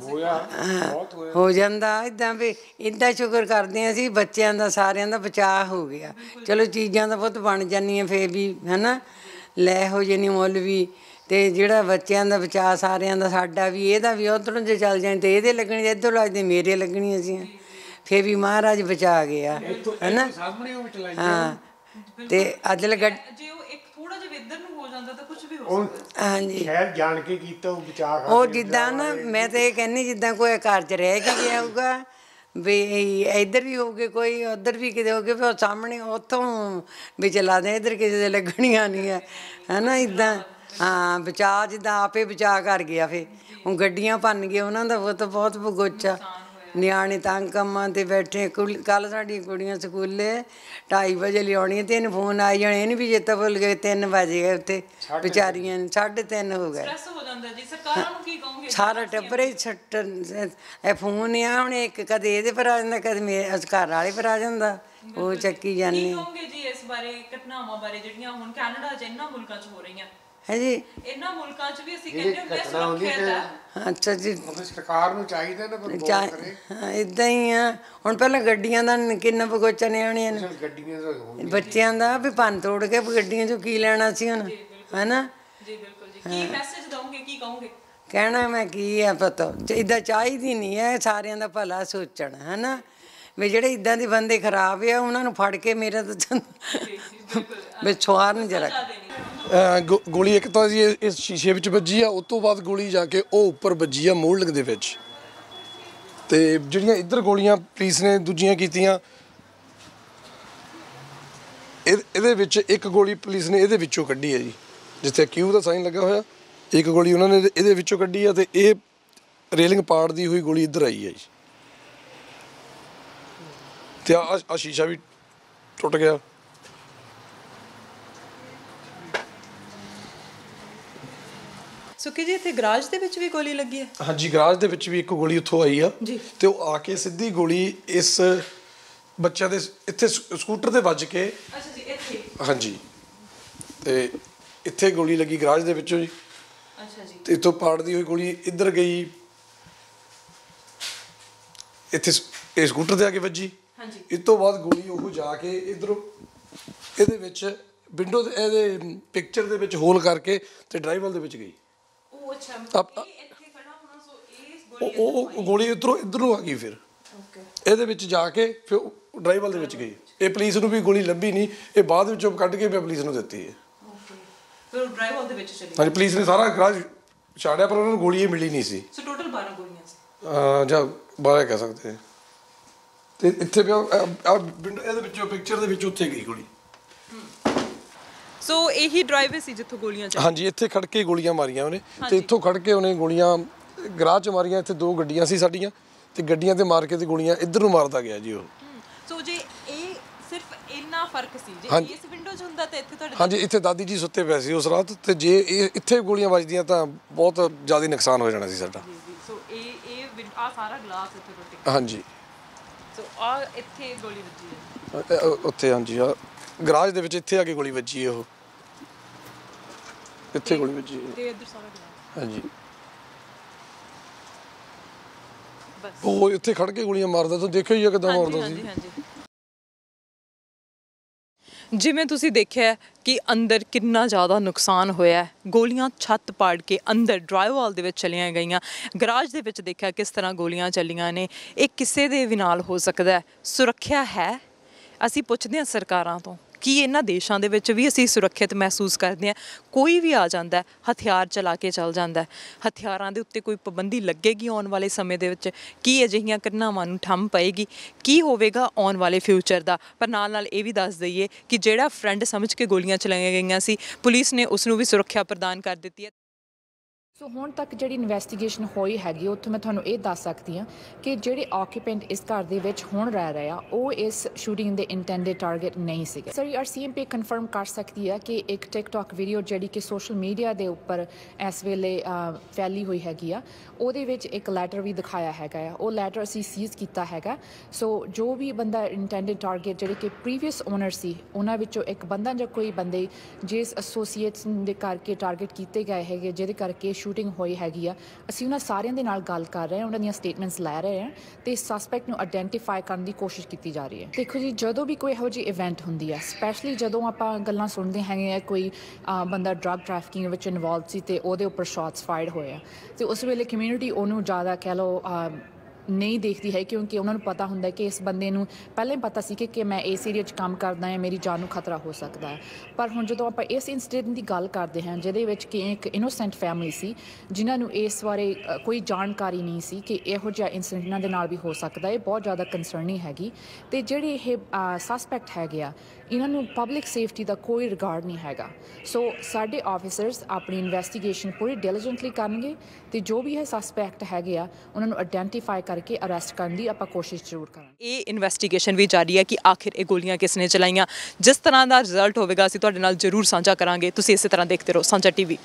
ਹੋ ਜਾਂਦਾ ਹੋ ਜਾਂਦਾ ਇਦਾਂ ਵੀ ਇਦਾਂ ਸ਼ੁਕਰ ਕਰਦੇ ਆ ਸੀ ਬੱਚਿਆਂ ਦਾ ਸਾਰਿਆਂ ਦਾ ਬਚਾਅ ਹੋ ਗਿਆ ਚਲੋ ਚੀਜ਼ਾਂ ਦਾ ਬਹੁਤ ਬਣ ਜਾਂਦੀਆਂ ਫੇਰ ਵੀ ਹੈਨਾ ਲੈ ਹੋ ਜੇ ਨਹੀਂ ਮੌਲਵੀ ਤੇ ਜਿਹੜਾ ਬੱਚਿਆਂ ਦਾ ਬਚਾ ਸਾਰਿਆਂ ਦਾ ਸਾਡਾ ਵੀ ਇਹਦਾ ਵੀ ਉਧਰੋਂ ਜੇ ਚੱਲ ਜਾਏ ਤੇ ਇਹਦੇ ਲੱਗਣੀ ਇੱਧਰ ਇੱਧਰੋਂ ਲੱਗਦੇ ਮੇਰੇ ਲੱਗਣੀ ਅਸੀਂ ਫੇਰ ਵੀ ਮਹਾਰਾਜ ਬਚਾ ਗਿਆ ਹੈਨਾ ਹਾਂ ਤੇ ਅਦਲ ਗੱਡ ਜੇ ਉਹ ਇੱਕ ਥੋੜਾ ਜਿਹਾ ਇੱਧਰ ਨੂੰ ਹੋ ਜਾਂਦਾ ਤਾਂ ਕੁਝ ਵੀ ਹੋ ਸਕਦਾ ਹਾਂਜੀ ਖੈਰ ਜਾਣ ਕੇ ਕੀਤਾ ਉਹ ਬਚਾ ਉਹ ਜਿੱਦਾਂ ਨਾ ਮੈਂ ਤਾਂ ਇਹ ਕਹਿੰਨੀ ਜਿੱਦਾਂ ਕੋਈ ਘਰ 'ਚ ਰਹਿ ਕੇ ਗਿਆ ਹੋਊਗਾ ਵੀ ਇਧਰ ਵੀ ਹੋਗੇ ਕੋਈ ਉਧਰ ਵੀ ਕਿਤੇ ਹੋਗੇ ਫਿਰ ਸਾਹਮਣੇ ਉਥੋਂ ਵੀ ਚਲਾ ਦੇ ਇਧਰ ਕਿਸੇ ਦੇ ਲੱਗਣੀਆਂ ਨਹੀਂ ਹੈ ਹੈਨਾ ਇਦਾਂ ਹਾਂ ਬਚਾ ਜਿੱਦਾਂ ਆਪੇ ਬਚਾ ਕਰ ਗਿਆ ਫੇ ਹੁਣ ਗੱਡੀਆਂ ਭੰਨ ਗਏ ਉਹਨਾਂ ਦਾ ਉਹ ਤਾਂ ਬਹੁਤ ਬਗੋਚਾ ਨਿਆਣੇ ਤਾਂ ਕੰਮਾਂ ਤੇ ਬੈਠੇ ਕੱਲ ਸਾਡੀ ਕੁੜੀਆਂ ਸਕੂਲੇ 2:30 ਵਜੇ ਲਿਆਉਣੀ ਤੇ ਇਹਨੂੰ ਫੋਨ ਆਈ ਜਾਣੇ ਇਹਨੂੰ ਵੀ ਚੇਤਾ ਭੁੱਲ ਗਏ 3 ਵਜੇ ਗਏ ਉੱਥੇ ਵਿਚਾਰੀਆਂ 3:30 ਹੋ ਗਏ ਸਟ੍ਰੈਸ ਹੋ ਜਾਂਦਾ ਜੀ ਸਰਕਾਰਾਂ ਨੂੰ ਕੀ ਕਹੋਗੇ ਸਾਰਾ ਟੱਬਰ ਹੀ ਛੱਟਣ ਇਹ ਫੋਨ ਆ ਹੁਣ ਇੱਕ ਕਦੇ ਇਹਦੇ ਪਰ ਆ ਜਾਂਦਾ ਕਦੇ ਮੇਰੇ ਘਰ ਵਾਲੇ ਪਰ ਆ ਜਾਂਦਾ ਉਹ ਚੱਕੀ ਜਾਂਦੇ ਕੀ ਕਹੋਗੇ ਜੀ ਇਸ ਬਾਰੇ ਘਟਨਾਵਾਂ ਬਾਰੇ ਜਿਹੜੀਆਂ ਹੁਣ ਕੈਨੇਡਾ ਚ ਇੰਨਾ ਮੁਲਕਾਂ ਚ ਹੋ ਰਹੀਆਂ ਹੈ ਜੀ ਇਹਨਾਂ ਮੁਲਕਾਂ 'ਚ ਵੀ ਅਸੀਂ ਕਹਿੰਦੇ ਹੁੰਦੇ ਸੁਰੱਖਿਆ ਹਾਂ ਅੱਛਾ ਜੀ ਸਰਕਾਰ ਨੂੰ ਚਾਹੀਦਾ ਨਾ ਬੰਦੋਬਸਤ ਕਰੇ ਹਾਂ ਇਦਾਂ ਹੀ ਆ ਹੁਣ ਪਹਿਲਾਂ ਗੱਡੀਆਂ ਦਾ ਕਿੰਨਾ ਬਗੋਚਾ ਨੇ ਆਣੀਆਂ ਨੇ ਗੱਡੀਆਂ ਦਾ ਬੱਚਿਆਂ ਦਾ ਵੀ ਪੰਨ ਤੋੜ ਕੇ ਗੱਡੀਆਂ 'ਚੋਂ ਕੀ ਲੈਣਾ ਸੀ ਹੁਣ ਹੈਨਾ ਜੀ ਬਿਲਕੁਲ ਜੀ ਕੀ ਮੈਸੇਜ ਦਵਾਂਗੇ ਕੀ ਕਹੋਗੇ ਕਹਿਣਾ ਮੈਂ ਕੀ ਆ ਪਤਾ ਇਦਾਂ ਚਾਹੀਦੀ ਨਹੀਂ ਐ ਸਾਰਿਆਂ ਦਾ ਭਲਾ ਸੋਚਣ ਹੈਨਾ ਵੀ ਜਿਹੜੇ ਇਦਾਂ ਦੇ ਬੰਦੇ ਖਰਾਬ ਆ ਉਹਨਾਂ ਨੂੰ ਫੜ ਕੇ ਮੇਰਾ ਤਾਂ ਬਿਲਕੁਲ ਨਹੀਂ ਜਰਾ ਗੋਲੀ ਇੱਕ ਤਾਂ ਜੀ ਇਸ ਸ਼ੀਸ਼ੇ ਵਿੱਚ ਵੱਜੀ ਆ ਉਸ ਤੋਂ ਬਾਅਦ ਗੋਲੀ ਜਾ ਕੇ ਉਹ ਉੱਪਰ ਵੱਜੀ ਆ ਮੋਲਡਿੰਗ ਦੇ ਵਿੱਚ ਤੇ ਜਿਹੜੀਆਂ ਇੱਧਰ ਗੋਲੀਆਂ ਪੁਲਿਸ ਨੇ ਦੂਜੀਆਂ ਕੀਤੀਆਂ ਇਹਦੇ ਵਿੱਚ ਇੱਕ ਗੋਲੀ ਪੁਲਿਸ ਨੇ ਇਹਦੇ ਵਿੱਚੋਂ ਕੱਢੀ ਹੈ ਜੀ ਜਿੱਥੇ ਕਿਊ ਦਾ ਸਾਈਨ ਲੱਗਾ ਹੋਇਆ ਇੱਕ ਗੋਲੀ ਉਹਨਾਂ ਨੇ ਇਹਦੇ ਵਿੱਚੋਂ ਕੱਢੀ ਆ ਤੇ ਇਹ ਰੇਲਿੰਗ ਦੀ ਹੋਈ ਗੋਲੀ ਇੱਧਰ ਆਈ ਹੈ ਜੀ ਤੇ ਆ ਸ਼ੀਸ਼ਾ ਵੀ ਟੁੱਟ ਗਿਆ ਸੁੱਕੀ ਜੀ ਇੱਥੇ ਗਰਾਜ ਦੇ ਵਿੱਚ ਵੀ ਗੋਲੀ ਲੱਗੀ ਹੈ ਹਾਂਜੀ ਗਰਾਜ ਦੇ ਵਿੱਚ ਵੀ ਇੱਕ ਗੋਲੀ ਉੱਥੋਂ ਆਈ ਆ ਤੇ ਉਹ ਆ ਕੇ ਸਿੱਧੀ ਗੋਲੀ ਇਸ ਬੱਚਿਆਂ ਦੇ ਇੱਥੇ ਸਕੂਟਰ ਤੇ ਵੱਜ ਕੇ ਅੱਛਾ ਜੀ ਇੱਥੇ ਹਾਂਜੀ ਤੇ ਇੱਥੇ ਗੋਲੀ ਲੱਗੀ ਗਰਾਜ ਦੇ ਵਿੱਚੋਂ ਜੀ ਅੱਛਾ ਜੀ ਤੇ ਇਤੋਂ ਪਾੜਦੀ ਹੋਈ ਗੋਲੀ ਇੱਧਰ ਗਈ ਇੱਥੇ ਇਸ ਸਕੂਟਰ ਤੇ ਆ ਕੇ ਵੱਜੀ ਹਾਂਜੀ ਇਸ ਤੋਂ ਬਾਅਦ ਗੋਲੀ ਉਹ ਜਾ ਕੇ ਇਧਰ ਇਹਦੇ ਵਿੱਚ ਵਿੰਡੋ ਇਹਦੇ ਪਿਕਚਰ ਦੇ ਵਿੱਚ ਹੋਲ ਕਰਕੇ ਤੇ ਡਰਾਈਵਲ ਦੇ ਵਿੱਚ ਗਈ ਸੋ ਗੋਲੀ ਉਹ ਗੋਲੀ ਇਧਰੋਂ ਇਧਰ ਨੂੰ ਆ ਗਈ ਫਿਰ ਇਹਦੇ ਵਿੱਚ ਜਾ ਕੇ ਫਿਰ ਡਰਾਈਵਰ ਦੇ ਵਿੱਚ ਗਈ ਇਹ ਪੁਲਿਸ ਨੂੰ ਵੀ ਗੋਲੀ ਲੱਭੀ ਨਹੀਂ ਇਹ ਬਾਅਦ ਵਿੱਚੋਂ ਕੱਢ ਕੇ ਮੈਂ ਪੁਲਿਸ ਨੂੰ ਦਿੱਤੀ ਹੈ ਫਿਰ ਡਰਾਈਵਰ ਦੇ ਵਿੱਚ ਚਲੀ ਹਾਂਜੀ ਪੁਲਿਸ ਨੇ ਸਾਰਾ ਗਰਾਜ ਛਾੜਿਆ ਪਰ ਉਹਨਾਂ ਨੂੰ ਗੋਲੀ ਮਿਲੀ ਨਹੀਂ ਸੀ ਸੋ ਟੋਟਲ 12 ਗੋਲੀਆਂ ਸੀ ਜਾਂ 12 ਕਹਿ ਸਕਦੇ ਤੇ ਇੱਥੇ ਵੀ ਇਹਦੇ ਵਿੱਚੋਂ ਪਿਕਚਰ ਦੇ ਵਿੱਚ ਉੱਥੇ ਗਈ ਗੋਲੀ ਸੋ ਇਹੀ ਡਰਾਈਵਰ ਸੀ ਜਿੱਥੋਂ ਗੋਲੀਆਂ ਚੱਲੀਆਂ ਹਾਂਜੀ ਇੱਥੇ ਖੜ ਕੇ ਗੋਲੀਆਂ ਮਾਰੀਆਂ ਉਹਨੇ ਤੇ ਇੱਥੋਂ ਖੜ ਕੇ ਉਹਨੇ ਗੋਲੀਆਂ ਗਰਾਹ ਚ ਮਾਰੀਆਂ ਇੱਥੇ ਦੋ ਗੱਡੀਆਂ ਸੀ ਸਾਡੀਆਂ ਤੇ ਗੱਡੀਆਂ ਤੇ ਮਾਰ ਕੇ ਤੇ ਗੋਲੀਆਂ ਇੱਧਰ ਨੂੰ ਮਾਰਦਾ ਗਿਆ ਜੀ ਉਹ ਸੋ ਜੇ ਇਹ ਸਿਰਫ ਇੰਨਾ ਫਰਕ ਸੀ ਜੇ ਇਸ ਵਿੰਡੋ 'ਚ ਹੁੰਦਾ ਤਾਂ ਇੱਥੇ ਤੁਹਾਡੇ ਹਾਂਜੀ ਇੱਥੇ ਦਾਦੀ ਜੀ ਸੁੱਤੇ ਪਏ ਸੀ ਉਸ ਰਾਤ ਤੇ ਜੇ ਇਹ ਇੱਥੇ ਗੋਲੀਆਂ ਵੱਜਦੀਆਂ ਤਾਂ ਬਹੁਤ ਜ਼ਿਆਦਾ ਨੁਕਸਾਨ ਹੋ ਜਾਣਾ ਸੀ ਸਾਡਾ ਜੀ ਜੀ ਸੋ ਇਹ ਇਹ ਆ ਸਾਰਾ ਗਲਾਸ ਇੱਥੇ ਟੁੱਟ ਗਿਆ ਹਾਂਜੀ ਸੋ ਆ ਇੱਥੇ ਗੋਲੀ ਵੱਜੀ ਹੈ ਉੱਥੇ ਹਾਂਜੀ ਆ ਗਰਾਜ ਦੇ ਵਿੱਚ ਇੱਥੇ ਆ ਕੇ ਗੋਲੀ ਵੱਜੀ ਉਹ ਇੱਥੇ ਗੋਲੀ ਵਿੱਚ ਜੀ ਤੇ ਇੱਧਰ ਸਾਰਾ ਗਲਾਸ ਹਾਂਜੀ ਬਸ ਉਹ ਇੱਥੇ ਖੜ ਕੇ ਗੋਲੀਆਂ ਮਾਰਦਾ ਤਾਂ ਦੇਖਿਆ ਹੀ ਆ ਕਿਦਾਂ ਮਾਰਦਾ ਸੀ ਹਾਂਜੀ ਜਿਵੇਂ ਤੁਸੀਂ ਦੇਖਿਆ ਕਿ ਅੰਦਰ ਕਿੰਨਾ ਜ਼ਿਆਦਾ ਨੁਕਸਾਨ ਹੋਇਆ ਹੈ। ਗੋਲੀਆਂ ਛੱਤ ਪਾੜ ਕੇ ਅੰਦਰ ਡਰਾਈਵਾਲ ਦੇ ਵਿੱਚ ਚਲੀਆਂ ਗਈਆਂ ਗਰਾਜ ਦੇ ਵਿੱਚ ਦੇਖਿਆ ਕਿਸ ਤਰ੍ਹਾਂ ਗੋਲੀਆਂ ਚੱਲੀਆਂ ਨੇ ਇਹ ਕਿਸੇ ਦੇ ਵੀ ਨਾਲ ਹੋ ਸਕਦਾ ਹੈ ਸੁਰੱਖਿਆ ਹੈ ਅਸੀਂ ਪੁੱਛਦੇ ਹਾਂ ਸਰਕਾਰਾਂ ਤੋਂ ਕੀ ਇਹਨਾਂ ਦੇਸ਼ਾਂ ਦੇ ਵਿੱਚ ਵੀ ਅਸੀਂ ਸੁਰੱਖਿਅਤ ਮਹਿਸੂਸ ਕਰਦੇ ਹਾਂ ਕੋਈ ਵੀ ਆ ਜਾਂਦਾ ਹਥਿਆਰ ਚਲਾ ਕੇ ਚੱਲ ਜਾਂਦਾ ਹਥਿਆਰਾਂ ਦੇ ਉੱਤੇ ਕੋਈ ਪਾਬੰਦੀ ਲੱਗੇਗੀ ਆਉਣ ਵਾਲੇ ਸਮੇਂ ਦੇ ਵਿੱਚ ਕੀ ਅਜਿਹੀਆਂ ਕਰਨਾਵਾਂ ਨੂੰ ਠੰਮ ਪਏਗੀ ਕੀ ਹੋਵੇਗਾ ਆਉਣ ਵਾਲੇ ਫਿਊਚਰ ਦਾ ਪਰ ਨਾਲ ਨਾਲ ਇਹ ਵੀ ਦੱਸ ਦਈਏ ਕਿ ਜਿਹੜਾ ਫਰੈਂਡ ਸਮਝ ਕੇ ਗੋਲੀਆਂ ਚਲਾਈਆਂ ਗਈਆਂ ਸੀ ਪੁਲਿਸ ਨੇ ਉਸ ਨੂੰ ਵੀ ਸੁਰੱਖਿਆ ਪ੍ਰਦਾਨ ਕਰ ਦਿੱਤੀ ਹੈ ਸੋ ਹੁਣ ਤੱਕ ਜਿਹੜੀ ਇਨਵੈਸਟੀਗੇਸ਼ਨ ਹੋਈ ਹੈਗੀ ਉੱਥੋਂ ਮੈਂ ਤੁਹਾਨੂੰ ਇਹ ਦੱਸ ਸਕਦੀ ਹਾਂ ਕਿ ਜਿਹੜੇ ਆਕਿਪੈਂਟ ਇਸ ਘਰ ਦੇ ਵਿੱਚ ਹੁਣ ਰਹਿ ਰਹੇ ਆ ਉਹ ਇਸ ਸ਼ੂਟਿੰਗ ਦੇ ਇੰਟੈਂਡਡ ਟਾਰਗੇਟ ਨਹੀਂ ਸੀਗੇ ਸਰ ਆਰ ਸੀਐਮਪੀ ਕਨਫਰਮ ਕਰ ਸਕਦੀ ਹੈ ਕਿ ਇੱਕ ਟਿਕਟੌਕ ਵੀਡੀਓ ਜਿਹੜੀ ਕਿ ਸੋਸ਼ਲ ਮੀਡੀਆ ਦੇ ਉੱਪਰ ਇਸ ਵੇਲੇ ਫੈਲੀ ਹੋਈ ਹੈਗੀ ਆ ਉਹਦੇ ਵਿੱਚ ਇੱਕ ਲੈਟਰ ਵੀ ਦਿਖਾਇਆ ਹੈਗਾ ਆ ਉਹ ਲੈਟਰ ਅਸੀਂ ਸੀਜ਼ ਕੀਤਾ ਹੈਗਾ ਸੋ ਜੋ ਵੀ ਬੰਦਾ ਇੰਟੈਂਡਡ ਟਾਰਗੇਟ ਜਿਹੜੇ ਕਿ ਪ੍ਰੀਵੀਅਸ ਓਨਰ ਸੀ ਉਹਨਾਂ ਵਿੱਚੋਂ ਇੱਕ ਬੰਦਾ ਜਾਂ ਕੋਈ ਬੰਦੇ ਜਿਸ ਐਸੋਸੀਏਟਸ ਦੇ ਕਰਕੇ ਟਾਰਗੇਟ ਕੀਤੇ ਗਏ ਹੈਗੇ ਜਿਹਦੇ ਕਰਕੇ ਸ਼ੂਟਿੰਗ ਹੋਈ ਹੈਗੀ ਆ ਅਸੀਂ ਉਹਨਾਂ ਸਾਰਿਆਂ ਦੇ ਨਾਲ ਗੱਲ ਕਰ ਰਹੇ ਹਾਂ ਉਹਨਾਂ ਦੀਆਂ ਸਟੇਟਮੈਂਟਸ ਲੈ ਰਹੇ ਹਾਂ ਤੇ ਸਸਪੈਕਟ ਨੂੰ ਆਇਡੈਂਟੀਫਾਈ ਕਰਨ ਦੀ ਕੋਸ਼ਿਸ਼ ਕੀਤੀ ਜਾ ਰਹੀ ਹੈ ਦੇਖੋ ਜੀ ਜਦੋਂ ਵੀ ਕੋਈ ਇਹੋ ਜਿਹੀ ਇਵੈਂਟ ਹੁੰਦੀ ਆ ਸਪੈਸ਼ਲੀ ਜਦੋਂ ਆਪਾਂ ਗੱਲਾਂ ਸੁਣਦੇ ਹੈਗੇ ਆ ਕੋਈ ਬੰਦਾ ਡਰੱਗ ਟ੍ਰੈਫਿਕਿੰਗ ਵਿੱਚ ਇਨਵੋਲਵ ਸੀ ਤੇ ਉਹਦੇ ਉੱਪਰ ਸ਼ਾਟਸ ਫਾਇਰਡ ਹੋਏ ਆ ਤੇ ਉਸ ਵੇਲੇ ਕਮਿਊਨਿਟੀ ਉਹਨੂੰ ਜ਼ਿਆਦਾ ਕਹਿ ਲਓ ਨਹੀਂ ਦੇਖਦੀ ਹੈ ਕਿਉਂਕਿ ਉਹਨਾਂ ਨੂੰ ਪਤਾ ਹੁੰਦਾ ਹੈ ਕਿ ਇਸ ਬੰਦੇ ਨੂੰ ਪਹਿਲਾਂ ਹੀ ਪਤਾ ਸੀ ਕਿ ਮੈਂ ਇਸ ਏਰੀਆ 'ਚ ਕੰਮ ਕਰਦਾ ਹਾਂ ਮੇਰੀ ਜਾਨ ਨੂੰ ਖਤਰਾ ਹੋ ਸਕਦਾ ਹੈ ਪਰ ਹੁਣ ਜਦੋਂ ਆਪਾਂ ਇਸ ਇਨਸੀਡੈਂਟ ਦੀ ਗੱਲ ਕਰਦੇ ਹਾਂ ਜਿਹਦੇ ਵਿੱਚ ਕਿ ਇੱਕ ਇਨੋਸੈਂਟ ਫੈਮਿਲੀ ਸੀ ਜਿਨ੍ਹਾਂ ਨੂੰ ਇਸ ਬਾਰੇ ਕੋਈ ਜਾਣਕਾਰੀ ਨਹੀਂ ਸੀ ਕਿ ਇਹੋ ਜਿਹਾ ਇਨਸੀਡੈਂਟ ਨਾਲ ਦੇ ਨਾਲ ਵੀ ਹੋ ਸਕਦਾ ਹੈ ਬਹੁਤ ਜ਼ਿਆਦਾ ਕੰਸਰਨਿੰਗ ਹੈਗੀ ਤੇ ਜਿਹੜੇ ਇਹ ਸਸਪੈਕਟ ਹੈਗੇ ਆ ਇਹਨਾਂ ਨੂੰ ਪਬਲਿਕ ਸੇਫਟੀ ਦਾ ਕੋਈ ਰਿਗਾਰਡ ਨਹੀਂ ਹੈਗਾ ਸੋ ਸਾਡੇ ਆਫੀਸਰਸ ਆਪਣੀ ਇਨਵੈਸਟੀਗੇਸ਼ਨ ਪੂਰੀ ਡਿਲੀਜੈਂਟਲੀ ਕਰਨਗੇ ਤੇ ਜੋ ਵੀ ਹੈ ਸਸਪੈਕਟ ਹੈਗੇ ਆ ਉਹਨਾਂ ਨੂੰ ਆਇਡੈਂਟੀਫਾਈ ਕਰਕੇ ਅਰੈਸਟ ਕਰਨ ਦੀ ਆਪਾਂ ਕੋਸ਼ਿਸ਼ ਜ਼ਰੂਰ ਕਰਾਂਗੇ ਇਹ ਇਨਵੈਸਟੀਗੇਸ਼ਨ ਵੀ ਜਾਰੀ ਹੈ ਕਿ ਆਖਿਰ ਇਹ ਗੋਲੀਆਂ ਕਿਸ ਨੇ ਚਲਾਈਆਂ ਜਿਸ ਤਰ੍ਹਾਂ ਦਾ ਰਿਜ਼ਲਟ ਹੋਵੇਗਾ ਅਸੀਂ ਤੁਹਾਡੇ ਨਾਲ ਜ਼ਰੂਰ ਸਾਂਝਾ ਕਰਾਂਗੇ ਤੁਸੀਂ ਇਸੇ ਤਰ੍ਹਾਂ ਦੇਖਦੇ ਰਹੋ ਸਾਂਝਾ ਟੀਵੀ